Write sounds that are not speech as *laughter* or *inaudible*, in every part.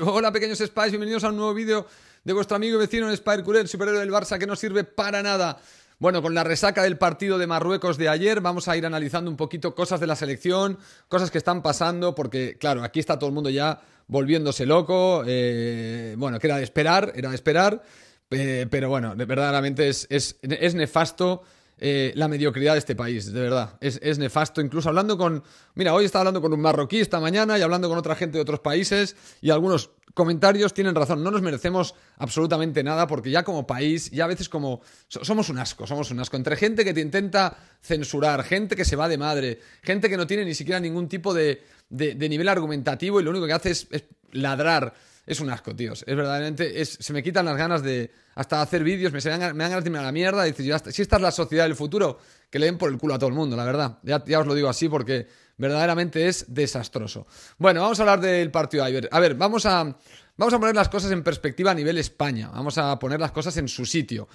Hola pequeños Spies, bienvenidos a un nuevo vídeo de vuestro amigo y vecino en Spire superhéroe del Barça que no sirve para nada. Bueno, con la resaca del partido de Marruecos de ayer vamos a ir analizando un poquito cosas de la selección, cosas que están pasando, porque claro, aquí está todo el mundo ya volviéndose loco, eh, bueno, que era de esperar, era de esperar, eh, pero bueno, verdaderamente es nefasto eh, la mediocridad de este país, de verdad. Es, nefasto. Incluso hablando con. Mira, hoy estaba hablando con un marroquí esta mañana y hablando con otra gente de otros países y algunos comentarios tienen razón. No nos merecemos absolutamente nada porque ya como país, ya a veces como. somos un asco, somos un asco. Entre gente que te intenta censurar, gente que se va de madre, gente que no tiene ni siquiera ningún tipo de, nivel argumentativo y lo único que hace es ladrar es un asco, tíos. Es verdaderamente, se me quitan las ganas de hasta hacer vídeos, me, me, dan, ganas de irme a la mierda. Y decir, si esta es la sociedad del futuro, que le den por el culo a todo el mundo, la verdad. Ya, ya os lo digo así porque verdaderamente es desastroso. Bueno, vamos a hablar del partido de A ver, vamos a, vamos a poner las cosas en perspectiva a nivel España. Vamos a poner las cosas en su sitio.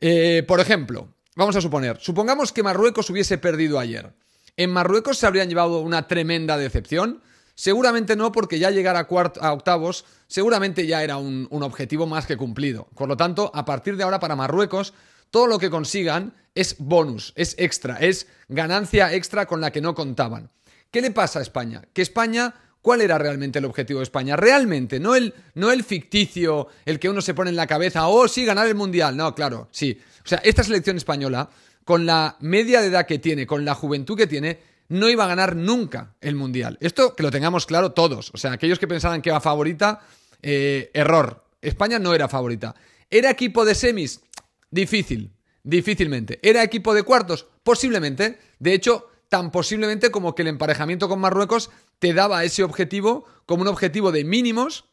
Eh, por ejemplo, vamos a suponer, supongamos que Marruecos hubiese perdido ayer. En Marruecos se habrían llevado una tremenda decepción. Seguramente no, porque ya llegar a, octavos seguramente ya era un, objetivo más que cumplido. Por lo tanto, a partir de ahora para Marruecos, todo lo que consigan es bonus, es extra, es ganancia extra con la que no contaban. ¿Qué le pasa a España? Que España cuál era realmente el objetivo de España. Realmente, no el, no el ficticio, el que uno se pone en la cabeza, oh, sí, ganar el Mundial. No, claro, sí. O sea, esta selección española, con la media de edad que tiene, con la juventud que tiene, no iba a ganar nunca el Mundial. Esto que lo tengamos claro todos. O sea, aquellos que pensaban que era favorita, eh, error. España no era favorita. ¿Era equipo de semis? Difícil, difícilmente. ¿Era equipo de cuartos? Posiblemente. De hecho, tan posiblemente como que el emparejamiento con Marruecos te daba ese objetivo como un objetivo de mínimos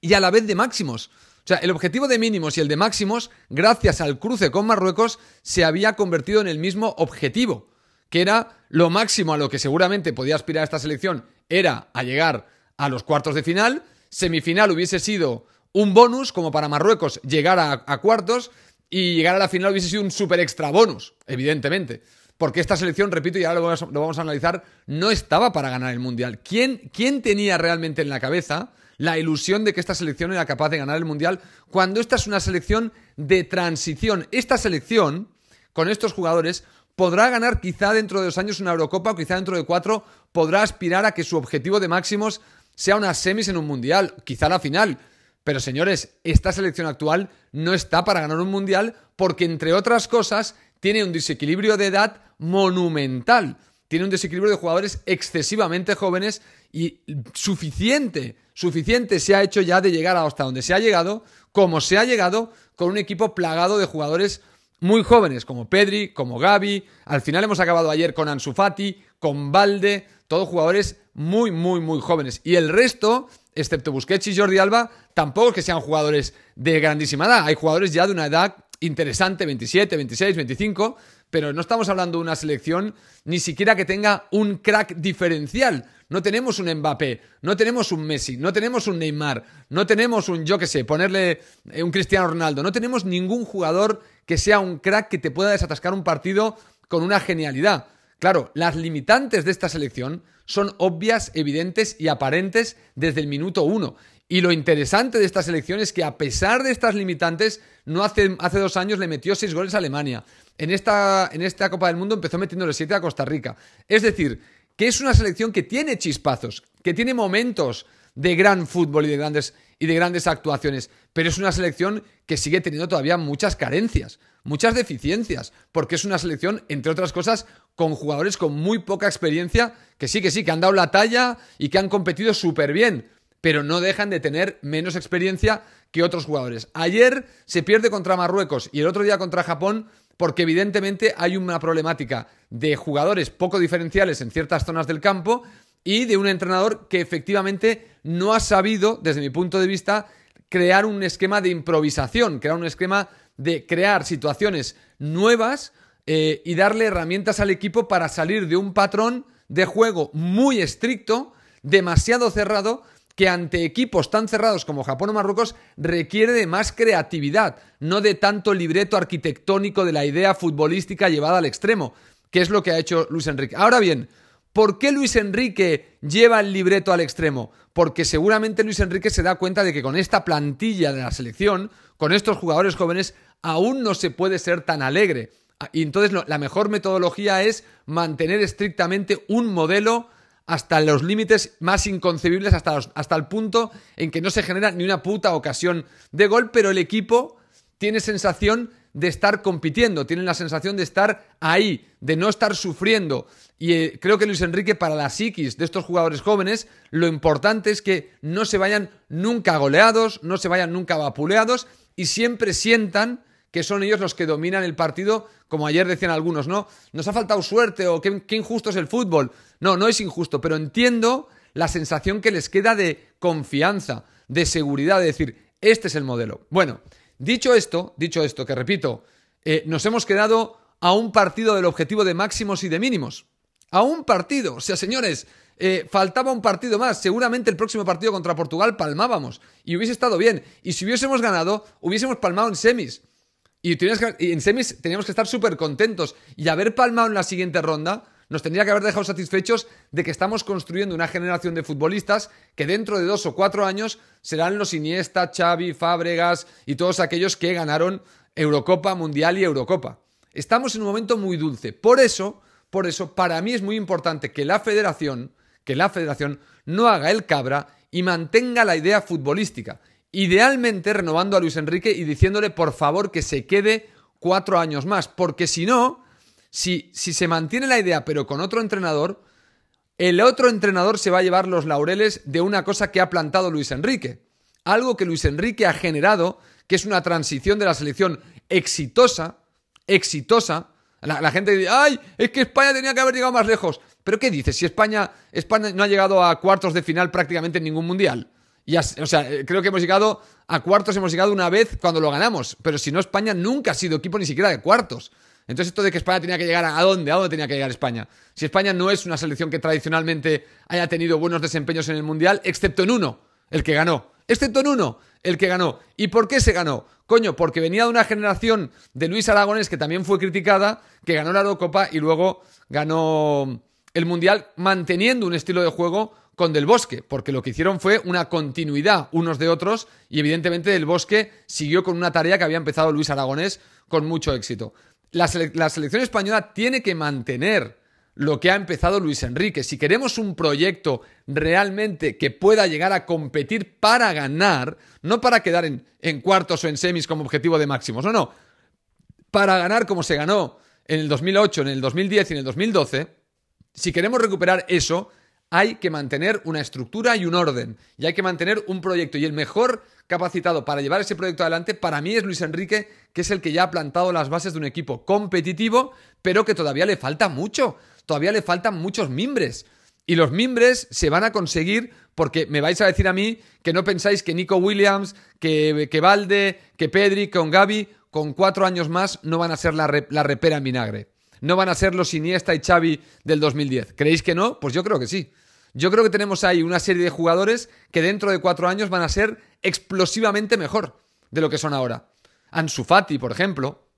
y a la vez de máximos. O sea, el objetivo de mínimos y el de máximos, gracias al cruce con Marruecos, se había convertido en el mismo objetivo que era lo máximo a lo que seguramente podía aspirar esta selección, era a llegar a los cuartos de final. Semifinal hubiese sido un bonus como para Marruecos llegar a, cuartos y llegar a la final hubiese sido un super extra bonus, evidentemente. Porque esta selección, repito, y ahora lo vamos, a, vamos a analizar, no estaba para ganar el Mundial. ¿Quién, ¿Quién tenía realmente en la cabeza la ilusión de que esta selección era capaz de ganar el Mundial cuando esta es una selección de transición? Esta selección, con estos jugadores, podrá ganar quizá dentro de dos años una Eurocopa o quizá dentro de cuatro podrá aspirar a que su objetivo de máximos sea una semis en un mundial, quizá la final. Pero señores, esta selección actual no está para ganar un mundial porque, entre otras cosas, tiene un desequilibrio de edad monumental. Tiene un desequilibrio de jugadores excesivamente jóvenes y suficiente, suficiente se ha hecho ya de llegar hasta donde se ha llegado, como se ha llegado, con un equipo plagado de jugadores muy jóvenes como Pedri, como Gaby. Al final hemos acabado ayer con Ansu Fati, con Valde, todos jugadores muy, muy, muy jóvenes. Y el resto, excepto Busquets y Jordi Alba, tampoco es que sean jugadores de grandísima edad. Hay jugadores ya de una edad interesante, 27, 26, 25, pero no estamos hablando de una selección ni siquiera que tenga un crack diferencial. No tenemos un Mbappé, no tenemos un Messi, no tenemos un Neymar, no tenemos un, yo qué sé, ponerle eh, un Cristiano Ronaldo, no tenemos ningún jugador que sea un crack que te pueda desatascar un partido con una genialidad. Claro, las limitantes de esta selección son obvias, evidentes y aparentes desde el minuto uno. Y lo interesante de esta selección es que a pesar de estas limitantes, no hace, dos años le metió seis goles a Alemania. En esta, en esta Copa del Mundo empezó metiéndole siete a Costa Rica. Es decir, que es una selección que tiene chispazos, que tiene momentos de gran fútbol y de grandes, y de grandes actuaciones, pero es una selección que sigue teniendo todavía muchas carencias, muchas deficiencias, porque es una selección, entre otras cosas, con jugadores con muy poca experiencia, que sí, que sí, que han dado la talla y que han competido súper bien, pero no dejan de tener menos experiencia que otros jugadores. Ayer se pierde contra Marruecos y el otro día contra Japón porque evidentemente hay una problemática de jugadores poco diferenciales en ciertas zonas del campo y de un entrenador que efectivamente no ha sabido, desde mi punto de vista, crear un esquema de improvisación, crear un esquema de crear situaciones nuevas eh, y darle herramientas al equipo para salir de un patrón de juego muy estricto, demasiado cerrado, que ante equipos tan cerrados como Japón o Marruecos requiere de más creatividad, no de tanto libreto arquitectónico de la idea futbolística llevada al extremo, que es lo que ha hecho Luis Enrique. Ahora bien, ¿Por qué Luis Enrique lleva el libreto al extremo? Porque seguramente Luis Enrique se da cuenta de que con esta plantilla de la selección, con estos jugadores jóvenes, aún no se puede ser tan alegre. Ah, y entonces la mejor metodología es mantener estrictamente un modelo hasta los límites más inconcebibles, hasta, hasta el punto en que no se genera ni una puta ocasión de gol, pero el equipo tiene sensación de estar compitiendo, tienen la sensación de estar ahí, de no estar sufriendo. Y eh, creo que Luis Enrique, para la psiquis de estos jugadores jóvenes, lo importante es que no se vayan nunca goleados, no se vayan nunca vapuleados y siempre sientan que son ellos los que dominan el partido, como ayer decían algunos, ¿no? Nos ha faltado suerte o qué injusto es el fútbol. No, no es injusto, pero entiendo la sensación que les queda de confianza, de seguridad, de decir, este es el modelo. Bueno, Dicho esto, dicho esto, que repito, eh, nos hemos quedado a un partido del objetivo de máximos y de mínimos. A un partido. O sea, señores, eh, faltaba un partido más. Seguramente el próximo partido contra Portugal palmábamos. Y hubiese estado bien. Y si hubiésemos ganado, hubiésemos palmado en semis. Y, y en semis teníamos que estar súper contentos. Y haber palmado en la siguiente ronda nos tendría que haber dejado satisfechos de que estamos construyendo una generación de futbolistas que dentro de dos o cuatro años serán los Iniesta, Xavi, Fábregas y todos aquellos que ganaron Eurocopa, Mundial y Eurocopa. Estamos en un momento muy dulce. Por eso, por eso, para mí es muy importante que la federación, que la federación no haga el cabra y mantenga la idea futbolística. Idealmente renovando a Luis Enrique y diciéndole por favor que se quede cuatro años más, porque si no, si, se mantiene la idea pero con otro entrenador, el otro entrenador se va a llevar los laureles de una cosa que ha plantado Luis Enrique. Algo que Luis Enrique ha generado, que es una transición de la selección exitosa, exitosa. La, gente dice, ay, es que España tenía que haber llegado más lejos. Pero ¿qué dices? Si España, España no ha llegado a cuartos de final prácticamente en ningún mundial. Y o sea, eh, creo que hemos llegado a cuartos, hemos llegado una vez cuando lo ganamos. Pero si no, España nunca ha sido equipo ni siquiera de cuartos. Entonces, esto de que España tenía que llegar a, dónde? ¿A dónde tenía que llegar España? Si España no es una selección que tradicionalmente haya tenido buenos desempeños en el Mundial, excepto en uno, el que ganó. Excepto en uno, el que ganó. ¿Y por qué se ganó? Coño, porque venía de una generación de Luis Aragones que también fue criticada, que ganó la Eurocopa y luego ganó el Mundial manteniendo un estilo de juego con Del Bosque, porque lo que hicieron fue una continuidad unos de otros y evidentemente Del Bosque siguió con una tarea que había empezado Luis Aragones con mucho éxito la, selección española tiene que mantener lo que ha empezado Luis Enrique. Si queremos un proyecto realmente que pueda llegar a competir para ganar, no para quedar en, en, cuartos o en semis como objetivo de máximos, no, no, para ganar como se ganó en el 2008, en el 2010 y en el 2012, si queremos recuperar eso, hay que mantener una estructura y un orden, y hay que mantener un proyecto. Y el mejor capacitado para llevar ese proyecto adelante, para mí es Luis Enrique, que es el que ya ha plantado las bases de un equipo competitivo, pero que todavía le falta mucho, todavía le faltan muchos mimbres. Y los mimbres se van a conseguir porque me vais a decir a mí que no pensáis que Nico Williams, que, que Valde, que Pedri, con Gaby, con cuatro años más no van a ser la, la repera en vinagre. No van a ser los Iniesta y Xavi del 2010. ¿Creéis que no? Pues yo creo que sí. Yo creo que tenemos ahí una serie de jugadores que dentro de cuatro años van a ser explosivamente mejor de lo que son ahora. Ansu por ejemplo.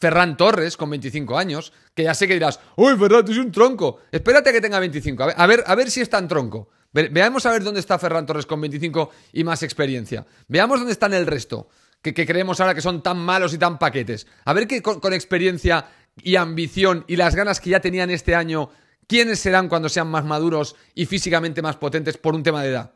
Ferran Torres, con 25 años, que ya sé que dirás, ¡Uy, Ferran, es un tronco! Espérate que tenga 25, a ver, a ver, si está tan tronco. veamos a ver dónde está Ferran Torres con 25 y más experiencia. Veamos dónde están el resto, que, creemos ahora que son tan malos y tan paquetes. A ver qué con experiencia y ambición y las ganas que ya tenían este año ¿Quiénes serán cuando sean más maduros y físicamente más potentes por un tema de edad?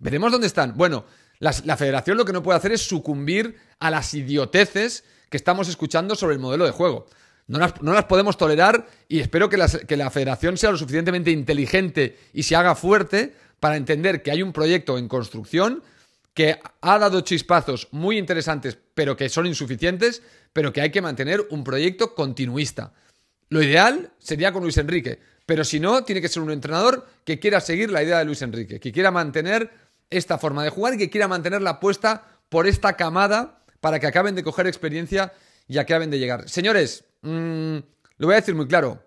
Veremos dónde están. Bueno, la, federación lo que no puede hacer es sucumbir a las idioteces que estamos escuchando sobre el modelo de juego. No las, podemos tolerar y espero que, la federación sea lo suficientemente inteligente y se haga fuerte para entender que hay un proyecto en construcción que ha dado chispazos muy interesantes, pero que son insuficientes, pero que hay que mantener un proyecto continuista. Lo ideal sería con Luis Enrique, pero si no, tiene que ser un entrenador que quiera seguir la idea de Luis Enrique, que quiera mantener esta forma de jugar y que quiera mantener la apuesta por esta camada para que acaben de coger experiencia y acaben de llegar. Señores, mm, lo voy a decir muy claro,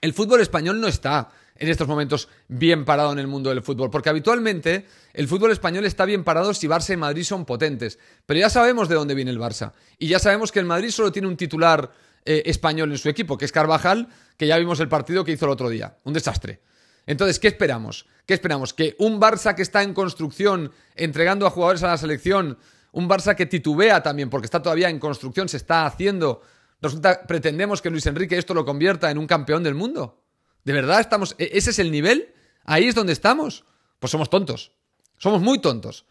el fútbol español no está en estos momentos bien parado en el mundo del fútbol, porque habitualmente el fútbol español está bien parado si Barça y Madrid son potentes, pero ya sabemos de dónde viene el Barça y ya sabemos que el Madrid solo tiene un titular eh, español en su equipo, que es Carvajal, que ya vimos el partido que hizo el otro día. Un desastre. Entonces, ¿qué esperamos? ¿Qué esperamos? ¿Que un Barça que está en construcción, entregando a jugadores a la selección, un Barça que titubea también, porque está todavía en construcción, se está haciendo, resulta, pretendemos que Luis Enrique esto lo convierta en un campeón del mundo? ¿De verdad estamos? E, ¿Ese es el nivel? ¿Ahí es donde estamos? Pues somos tontos. Somos muy tontos.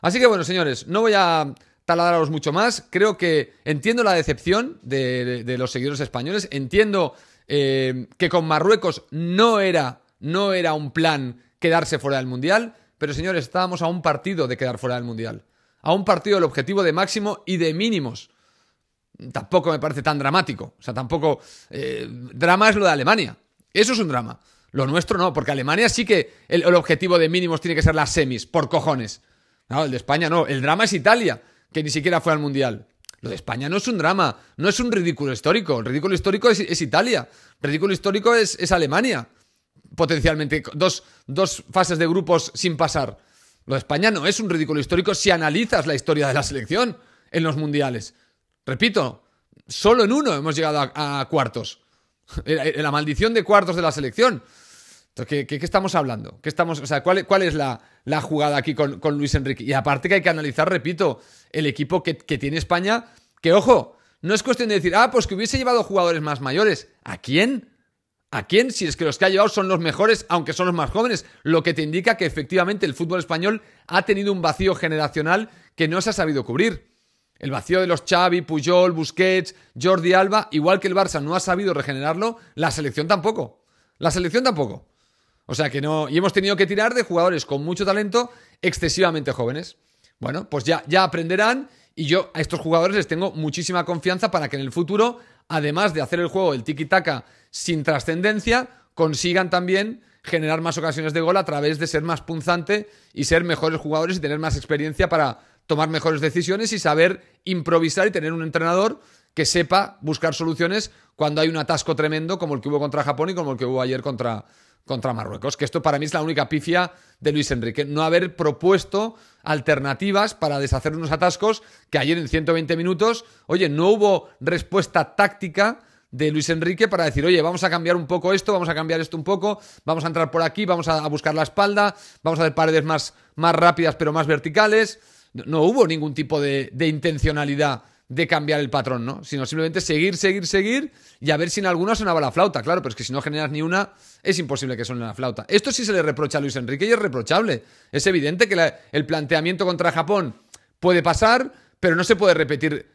Así que bueno, señores, no voy a taladraros mucho más. Creo que entiendo la decepción de, los seguidores españoles. Entiendo eh, que con Marruecos no era, no era un plan quedarse fuera del Mundial. Pero señores, estábamos a un partido de quedar fuera del Mundial. A un partido del objetivo de máximo y de mínimos. Tampoco me parece tan dramático. O sea, tampoco... Eh, drama es lo de Alemania. Eso es un drama. Lo nuestro no, porque Alemania sí que el, el objetivo de mínimos tiene que ser las semis, por cojones. No, el de España no. El drama es Italia que ni siquiera fue al Mundial. Lo de España no es un drama, no es un ridículo histórico. El ridículo histórico es, Italia, el ridículo histórico es, Alemania, potencialmente. Dos, fases de grupos sin pasar. Lo de España no es un ridículo histórico si analizas la historia de la selección en los mundiales. Repito, solo en uno hemos llegado a cuartos. *laughs* La maldición de cuartos de la selección. ¿qué, estamos hablando? ¿Qué estamos, sea, ¿cuál, es la, jugada aquí con, con, Luis Enrique? Y aparte que hay que analizar, repito, el equipo que, que tiene España, que ojo, no es cuestión de decir, ah, pues que hubiese llevado jugadores más mayores. ¿A quién? ¿A quién? Si es que los que ha llevado son los mejores, aunque son los más jóvenes, lo que te indica que efectivamente el fútbol español ha tenido un vacío generacional que no se ha sabido cubrir. El vacío de los Xavi, Puyol, Busquets, Jordi Alba, igual que el Barça no ha sabido regenerarlo, la selección tampoco. La selección tampoco. O sea que no. Y hemos tenido que tirar de jugadores con mucho talento, excesivamente jóvenes. Bueno, pues ya, ya aprenderán. Y yo a estos jugadores les tengo muchísima confianza para que en el futuro, además de hacer el juego del tiki-taka sin trascendencia, consigan también generar más ocasiones de gol a través de ser más punzante y ser mejores jugadores y tener más experiencia para tomar mejores decisiones y saber improvisar y tener un entrenador que sepa buscar soluciones cuando hay un atasco tremendo como el que hubo contra Japón y como el que hubo ayer contra, contra Marruecos, que esto para mí es la única pifia de Luis Enrique, no haber propuesto alternativas para deshacer unos atascos que ayer en 120 minutos, oye, no hubo respuesta táctica de Luis Enrique para decir, oye, vamos a cambiar un poco esto, vamos a cambiar esto un poco, vamos a entrar por aquí, vamos a, buscar la espalda, vamos a hacer paredes más, rápidas pero más verticales. No, hubo ningún tipo de intencionalidad de cambiar el patrón, ¿no? Sino simplemente seguir, seguir, seguir y a ver si en alguna sonaba la flauta, claro, pero es que si no generas ni una, es imposible que suene la flauta. Esto sí se le reprocha a Luis Enrique y es reprochable. Es evidente que el planteamiento contra Japón puede pasar, pero no se puede repetir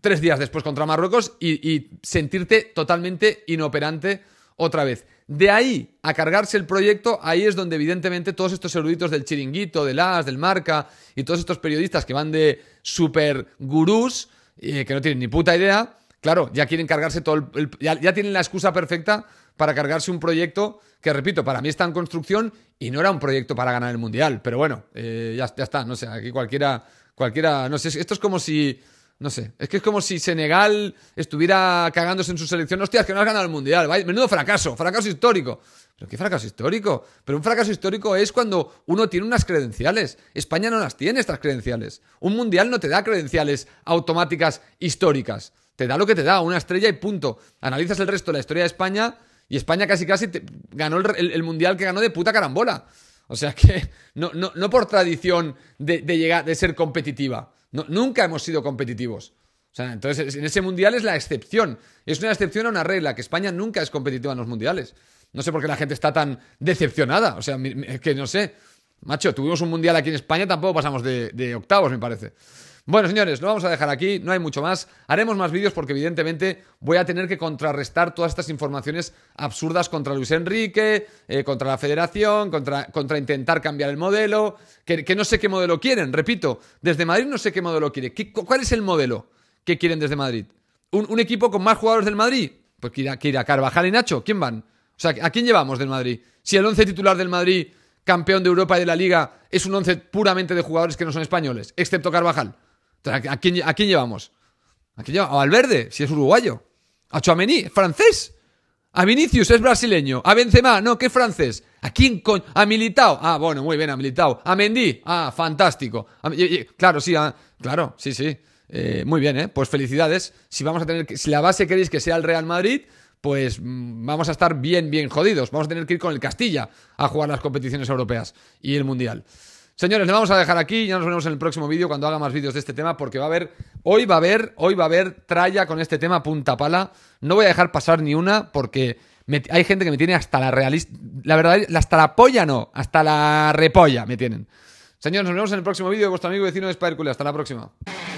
tres días después contra Marruecos y, y sentirte totalmente inoperante otra vez. De ahí a cargarse el proyecto, ahí es donde evidentemente todos estos eruditos del chiringuito, del AS, del Marca y todos estos periodistas que van de super gurús, que no tienen ni puta idea, claro, ya quieren cargarse todo el, ya, tienen la excusa perfecta para cargarse un proyecto que, repito, para mí está en construcción y no era un proyecto para ganar el Mundial. Pero bueno, eh, ya, ya, está, no sé, aquí cualquiera, cualquiera, no sé, esto es como si no sé, es que es como si Senegal estuviera cagándose en su selección. ¡Hostias! que no has ganado el Mundial. menudo fracaso, fracaso histórico. ¿Pero qué fracaso histórico? Pero un fracaso histórico es cuando uno tiene unas credenciales. España no las tiene estas credenciales. Un Mundial no te da credenciales automáticas históricas. Te da lo que te da, una estrella y punto. Analizas el resto de la historia de España y España casi casi ganó el, Mundial que ganó de puta carambola. O sea que no, por tradición de, llegar, de ser competitiva, nunca hemos sido competitivos. O sea, entonces en ese mundial es la excepción. Es una excepción a una regla, que España nunca es competitiva en los mundiales. No sé por qué la gente está tan decepcionada. O sea, que no sé. Macho, tuvimos un mundial aquí en España, tampoco pasamos de octavos, me parece. Bueno, señores, lo vamos a dejar aquí, no hay mucho más. Haremos más vídeos porque evidentemente voy a tener que contrarrestar todas estas informaciones absurdas contra Luis Enrique, eh, contra la federación, contra, intentar cambiar el modelo, que, no sé qué modelo quieren, repito, desde Madrid no sé qué modelo quieren ¿Cuál es el modelo que quieren desde Madrid? ¿Un, equipo con más jugadores del Madrid? Pues que ir que irá Carvajal y Nacho, ¿quién van? O sea, ¿a quién llevamos del Madrid? Si el once titular del Madrid, campeón de Europa y de la Liga, es un once puramente de jugadores que no son españoles, excepto Carvajal. ¿A quién, ¿A llevamos? ¿A quién ¿A Valverde? Si es uruguayo. ¿A Chouameni? francés? ¿A Vinicius? ¿Es brasileño? ¿A Benzema? No, que francés. ¿A quién coño? ¿A Militao? Ah, bueno, muy bien, a Militao. ¿A Mendy? Ah, fantástico. claro, sí, ah, claro, sí, sí. Eh, muy bien, ¿eh? Pues felicidades. Si vamos a tener si la base queréis que sea el Real Madrid, pues mm, vamos a estar bien, bien jodidos. Vamos a tener que ir con el Castilla a jugar las competiciones europeas y el Mundial. Señores, le vamos a dejar aquí. Ya nos vemos en el próximo vídeo cuando haga más vídeos de este tema, porque va a haber, hoy va a haber, hoy va a haber tralla con este tema punta pala. No voy a dejar pasar ni una, porque hay gente que me tiene hasta la realista, la verdad, hasta la polla no, hasta la repolla me tienen. Señores, nos vemos en el próximo vídeo de vuestro amigo vecino de Spidercool. Hasta la próxima.